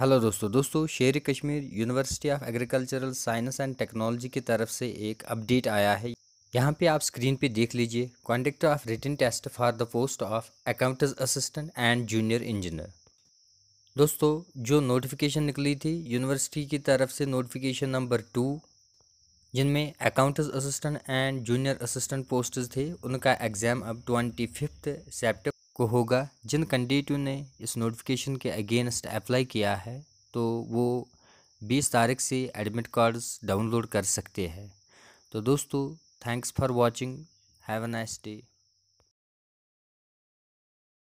hello दोस्तों दोस्तों Sher Kashmir university of agricultural science and technology की तरफ से एक अपडेट आया है यहाँ पे आप स्क्रीन पे देख लीजिए conductor of return test for the post of accountants assistant and junior engineer दोस्तों जो नोटिफिकेशन निकली थी यूनिवर्सिटी की तरफ से नोटिफिकेशन नंबर टू जिनमें accountants assistant and junior assistant post थे उनका एग्ज़ाम अब ट्वेंटी फिफ्थ सेप्टेम्बर को होगा जिन कैंडिडेटों ने इस नोटिफिकेशन के अगेंस्ट अप्लाई किया है तो वो बीस तारीख से एडमिट कार्ड्स डाउनलोड कर सकते हैं तो दोस्तों thanks for watching have a nice day